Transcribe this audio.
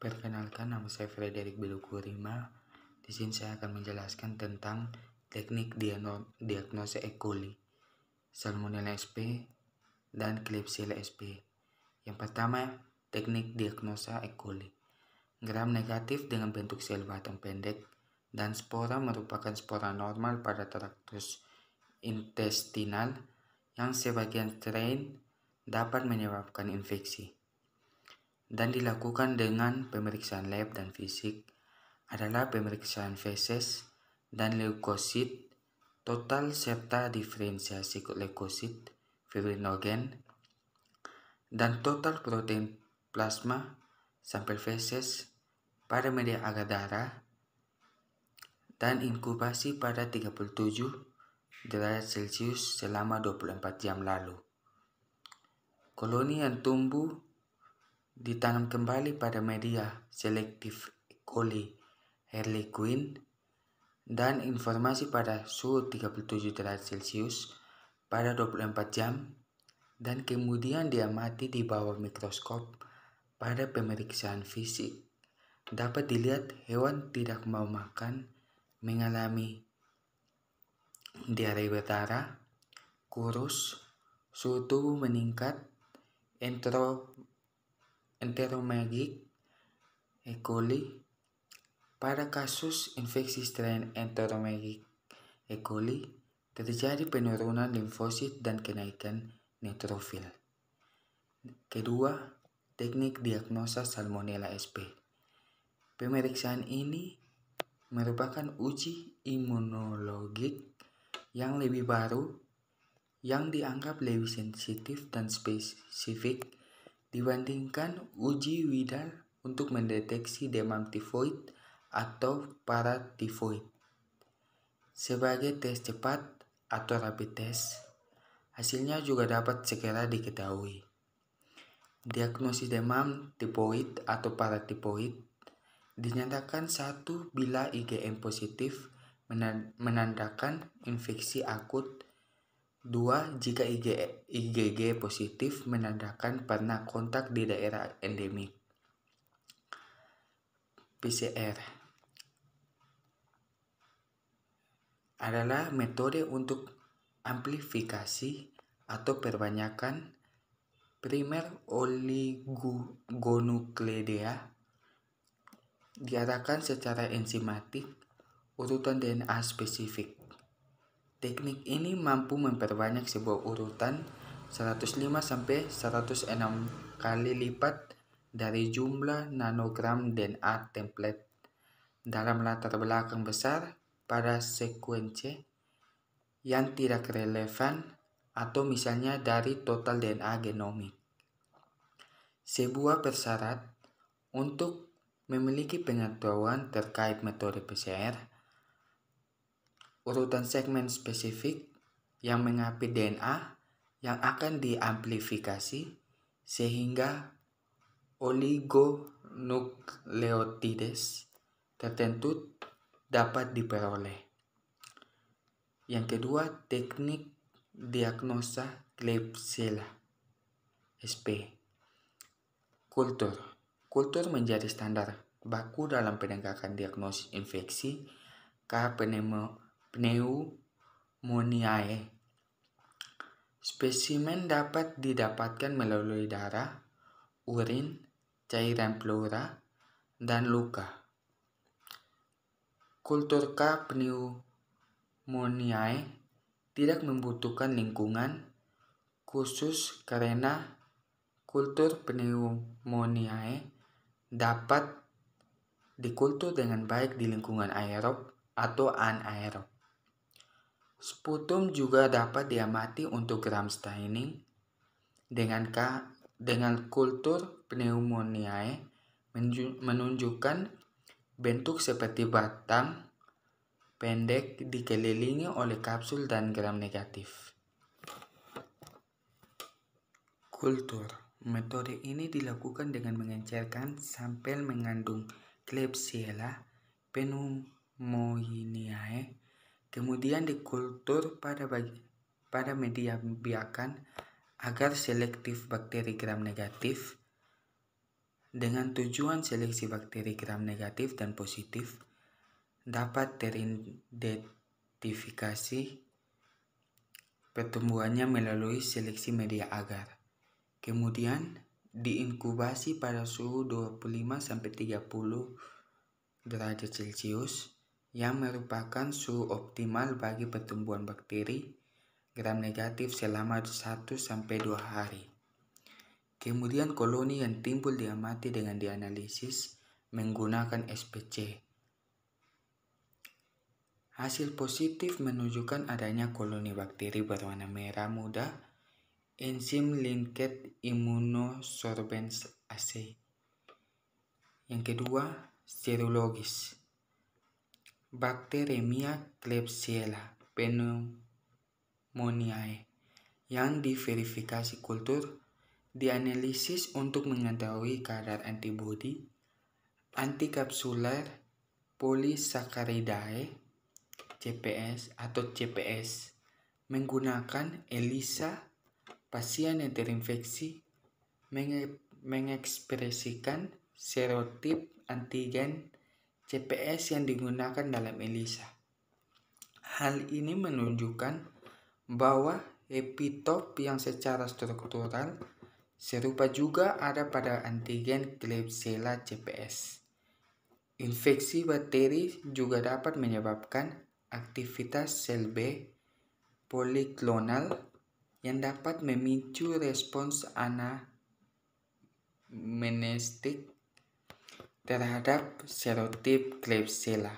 Perkenalkan nama saya Frederick Beluku Rima. Di sini saya akan menjelaskan tentang teknik diagnosa E. coli, Salmonella sp, dan Klebsiella sp. Yang pertama, teknik diagnosa E. coli. Gram negatif dengan bentuk sel batang pendek dan spora merupakan spora normal pada traktus intestinal yang sebagian strain dapat menyebabkan infeksi dan dilakukan dengan pemeriksaan lab dan fisik adalah pemeriksaan feses dan leukosit total serta diferensiasi leukosit fibrinogen dan total protein plasma sampel feses pada media agar darah dan inkubasi pada 37 derajat Celcius selama 24 jam lalu. Koloni yang tumbuh ditanam kembali pada media selektif E. coli Harlequin dan informasi pada suhu 37 derajat Celcius pada 24 jam dan kemudian diamati di bawah mikroskop pada pemeriksaan fisik dapat dilihat hewan tidak mau makan mengalami diare berdarah kurus suhu tubuh meningkat entero Enteromagic E. coli pada kasus infeksi strain Enteromagic E. coli terjadi penurunan limfosit dan kenaikan neutrofil. Kedua, teknik diagnosa Salmonella SP. Pemeriksaan ini merupakan uji imunologik yang lebih baru yang dianggap lebih sensitif dan spesifik dibandingkan uji Widar untuk mendeteksi demam tifoid atau paratifoid. Sebagai tes cepat atau rapid test, hasilnya juga dapat segera diketahui. Diagnosis demam tifoid atau paratifoid dinyatakan satu bila IgM positif menandakan infeksi akut Dua, jika Ig IgG positif menandakan pernah kontak di daerah endemik. PCR adalah metode untuk amplifikasi atau perbanyakan primer oligonuklidea diarahkan secara enzimatik urutan DNA spesifik Teknik ini mampu memperbanyak sebuah urutan 105 sampai 106 kali lipat dari jumlah nanogram DNA template dalam latar belakang besar pada sekuensi yang tidak relevan atau misalnya dari total DNA genomik. Sebuah persyarat untuk memiliki pengetahuan terkait metode PCR urutan segmen spesifik yang mengapit DNA yang akan diamplifikasi sehingga oligonukleotides tertentu dapat diperoleh. Yang kedua, teknik diagnosa Klebsiella SP. Kultur. Kultur menjadi standar baku dalam penegakan diagnosis infeksi karena pneumoniae. Spesimen dapat didapatkan melalui darah, urin, cairan pleura, dan luka. Kultur K pneumoniae tidak membutuhkan lingkungan khusus karena kultur pneumoniae dapat dikultur dengan baik di lingkungan aerob atau anaerob. Sputum juga dapat diamati untuk gram staining dengan K, dengan kultur pneumoniae menunjukkan bentuk seperti batang pendek dikelilingi oleh kapsul dan gram negatif. Kultur Metode ini dilakukan dengan mengencerkan sampel mengandung Klebsiella pneumoniae Kemudian dikultur pada bagi, pada media biakan agar selektif bakteri gram negatif dengan tujuan seleksi bakteri gram negatif dan positif dapat teridentifikasi pertumbuhannya melalui seleksi media agar. Kemudian diinkubasi pada suhu 25-30 derajat Celcius yang merupakan suhu optimal bagi pertumbuhan bakteri gram negatif selama 1-2 hari. Kemudian koloni yang timbul diamati dengan dianalisis menggunakan SPC. Hasil positif menunjukkan adanya koloni bakteri berwarna merah muda, enzim linket immunosorbens assay. Yang kedua, serologis Bakteremia Klebsiella pneumoniae yang diverifikasi kultur dianalisis untuk mengetahui kadar antibodi antikapsular polisakaridae CPS atau CPS menggunakan ELISA pasien yang terinfeksi mengekspresikan serotip antigen CPS yang digunakan dalam ELISA. Hal ini menunjukkan bahwa epitop yang secara struktural serupa juga ada pada antigen Klebsiella CPS. Infeksi bakteri juga dapat menyebabkan aktivitas sel B poliklonal yang dapat memicu respons anamnestik terhadap serotip Klebsiella.